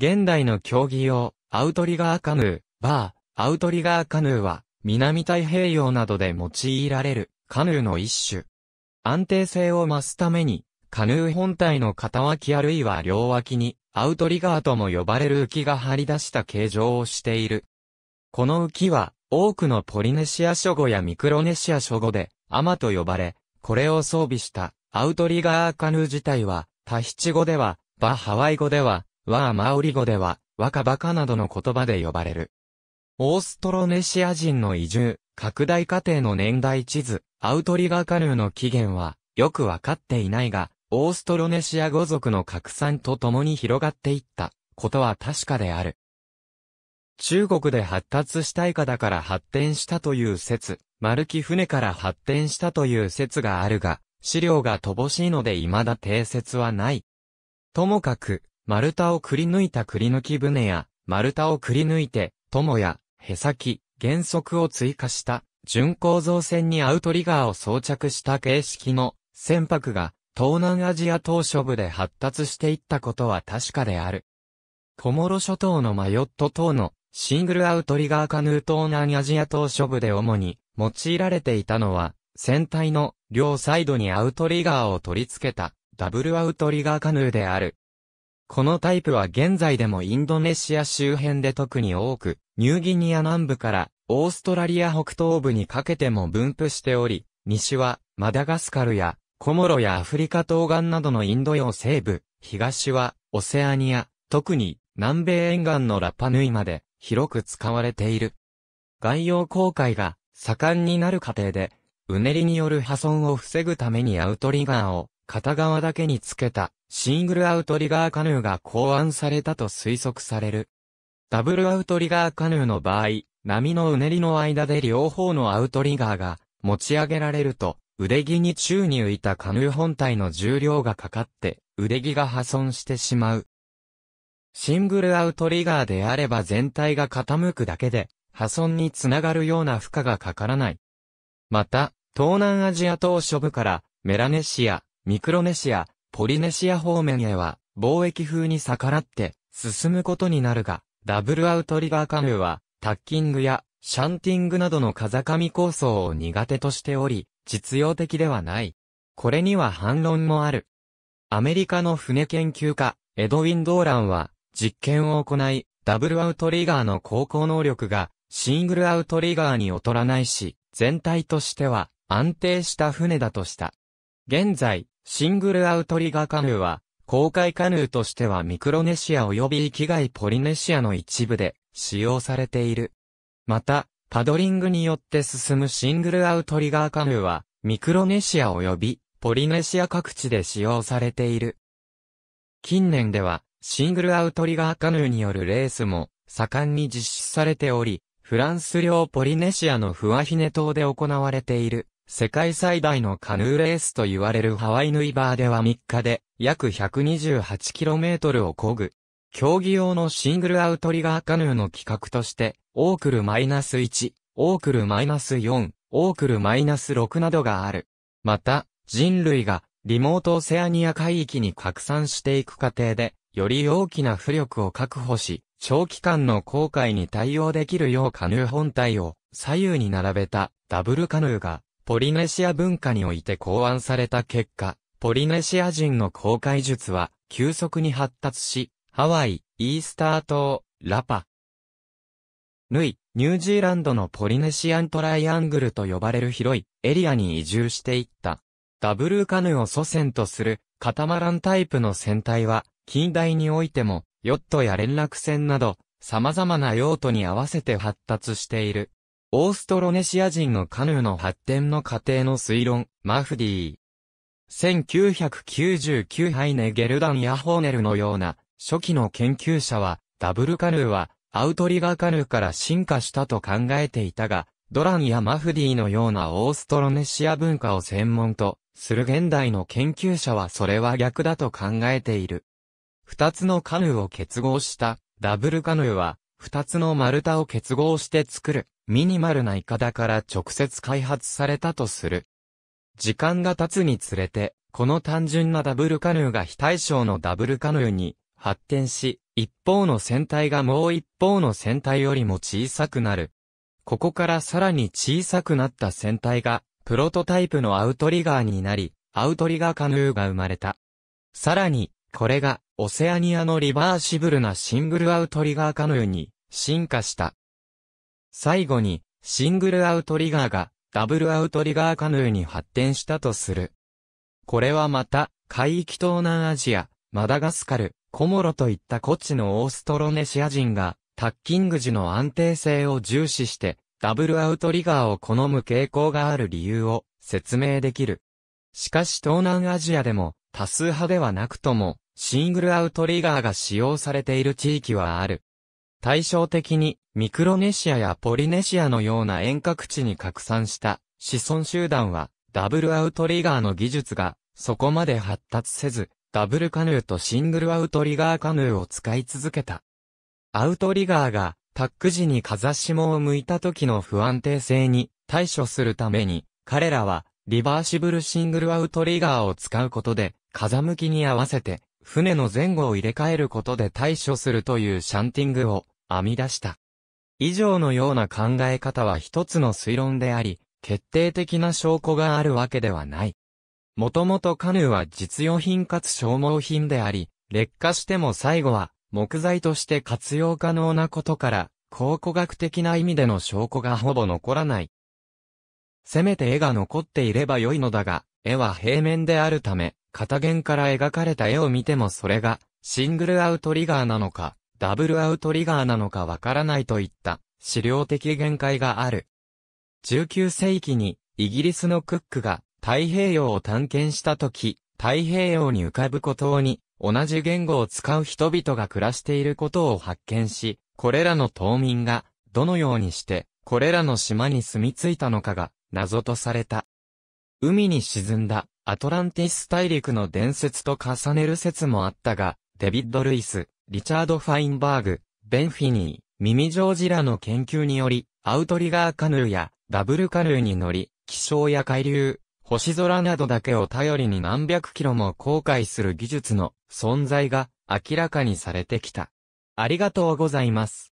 現代の競技用、アウトリガーカヌー、バー、アウトリガーカヌーは、南太平洋などで用いられる、カヌーの一種。安定性を増すために、カヌー本体の片脇あるいは両脇に、アウトリガーとも呼ばれる浮きが張り出した形状をしている。この浮きは、多くのポリネシア諸語やミクロネシア諸語で、アマと呼ばれ、これを装備した、アウトリガーカヌー自体は、タヒチ語では、バハワイ語では、ワーマオリ語では、若バカなどの言葉で呼ばれる。オーストロネシア人の移住、拡大過程の年代地図、アウトリガーカヌーの起源は、よくわかっていないが、オーストロネシア語族の拡散とともに広がっていった、ことは確かである。中国で発達したいかだから発展したという説、丸木船から発展したという説があるが、資料が乏しいので未だ定説はない。ともかく、丸太をくり抜いたくり抜き船や、丸太をくり抜いて、友や、へさき、原則を追加した、巡航造船にアウトリガーを装着した形式の船舶が、東南アジア島諸部で発達していったことは確かである。小諸諸島のマヨット島のシングルアウトリガーカヌー東南アジア島諸部で主に用いられていたのは、船体の両サイドにアウトリガーを取り付けたダブルアウトリガーカヌーである。このタイプは現在でもインドネシア周辺で特に多く、ニューギニア南部からオーストラリア北東部にかけても分布しており、西はマダガスカルやコモロやアフリカ東岸などのインド洋西部、東はオセアニア、特に南米沿岸のラパヌイまで広く使われている。外洋航海が盛んになる過程で、うねりによる破損を防ぐためにアウトリガーを片側だけにつけたシングルアウトリガーカヌーが考案されたと推測される。ダブルアウトリガーカヌーの場合、波のうねりの間で両方のアウトリガーが持ち上げられると、腕木に宙に浮いたカヌー本体の重量がかかって腕木が破損してしまう。シングルアウトリガーであれば全体が傾くだけで破損につながるような負荷がかからない。また、東南アジア島諸部からメラネシア、ミクロネシア、ポリネシア方面へは、貿易風に逆らって、進むことになるが、ダブルアウトリガーカヌーは、タッキングや、シャンティングなどの風上構想を苦手としており、実用的ではない。これには反論もある。アメリカの船研究家、エドウィン・ドーランは、実験を行い、ダブルアウトリガーの航行能力が、シングルアウトリガーに劣らないし、全体としては、安定した船だとした。現在、シングルアウトリガカヌーは、公開カヌーとしてはミクロネシア及び域外ポリネシアの一部で使用されている。また、パドリングによって進むシングルアウトリガーカヌーは、ミクロネシア及びポリネシア各地で使用されている。近年では、シングルアウトリガーカヌーによるレースも盛んに実施されており、フランス領ポリネシアのフワヒネ島で行われている。世界最大のカヌーレースと言われるハワイヌイバーでは3日で約 128km を漕ぐ。競技用のシングルアウトリガーカヌーの企画として、オークルマイナス1、オークルマイナス4、オークルマイナス6などがある。また、人類がリモートオセアニア海域に拡散していく過程で、より大きな浮力を確保し、長期間の航海に対応できるようカヌー本体を左右に並べたダブルカヌーがポリネシア文化において考案された結果、ポリネシア人の航海術は急速に発達し、ハワイ、イースター島、ラパ。ヌイ、ニュージーランドのポリネシアントライアングルと呼ばれる広いエリアに移住していった。ダブルカヌーを祖先とするカタマランタイプの船体は、近代においても、ヨットや連絡船など、様々な用途に合わせて発達している。オーストロネシア人のカヌーの発展の過程の推論、マフディー。1999ハイネ・ゲルダン・ヤホーネルのような、初期の研究者は、ダブルカヌーは、アウトリガーカヌーから進化したと考えていたが、ドランやマフディのようなオーストロネシア文化を専門とする現代の研究者はそれは逆だと考えている。二つのカヌーを結合したダブルカヌーは、二つの丸太を結合して作るミニマルなイカダから直接開発されたとする。時間が経つにつれて、この単純なダブルカヌーが非対称のダブルカヌーに発展し、一方の船体がもう一方の船体よりも小さくなる。ここからさらに小さくなった船体が、プロトタイプのアウトリガーになり、アウトリガーカヌーが生まれた。さらに、これが、オセアニアのリバーシブルなシングルアウトリガーカヌーに進化した。最後に、シングルアウトリガーが、ダブルアウトリガーカヌーに発展したとする。これはまた、海域東南アジア、マダガスカル、コモロといった古地のオーストロネシア人が、タッキング時の安定性を重視して、ダブルアウトリガーを好む傾向がある理由を説明できる。しかし東南アジアでも多数派ではなくともシングルアウトリガーが使用されている地域はある。対照的に、ミクロネシアやポリネシアのような遠隔地に拡散した子孫集団は、ダブルアウトリガーの技術が、そこまで発達せず、ダブルカヌーとシングルアウトリガーカヌーを使い続けた。アウトリガーが、タック時に風下を向いた時の不安定性に対処するために、彼らは、リバーシブルシングルアウトリガーを使うことで、風向きに合わせて、船の前後を入れ替えることで対処するというシャンティングを編み出した。以上のような考え方は一つの推論であり、決定的な証拠があるわけではない。もともとカヌーは実用品かつ消耗品であり、劣化しても最後は木材として活用可能なことから、考古学的な意味での証拠がほぼ残らない。せめて絵が残っていれば良いのだが、絵は平面であるため、片弦から描かれた絵を見てもそれが、シングルアウトリガーなのか、ダブルアウトリガーなのかわからないといった、資料的限界がある。19世紀に、イギリスのクックが、太平洋を探検した時、太平洋に浮かぶ孤島に、同じ言語を使う人々が暮らしていることを発見し、これらの島民が、どのようにして、これらの島に住み着いたのかが、謎とされた。海に沈んだアトランティス大陸の伝説と重ねる説もあったが、デビッド・ルイス、リチャード・ファインバーグ、ベンフィニー、ミミジョージらの研究により、アウトリガーカヌーやダブルカヌーに乗り、気象や海流、星空などだけを頼りに何百キロも航海する技術の存在が明らかにされてきた。ありがとうございます。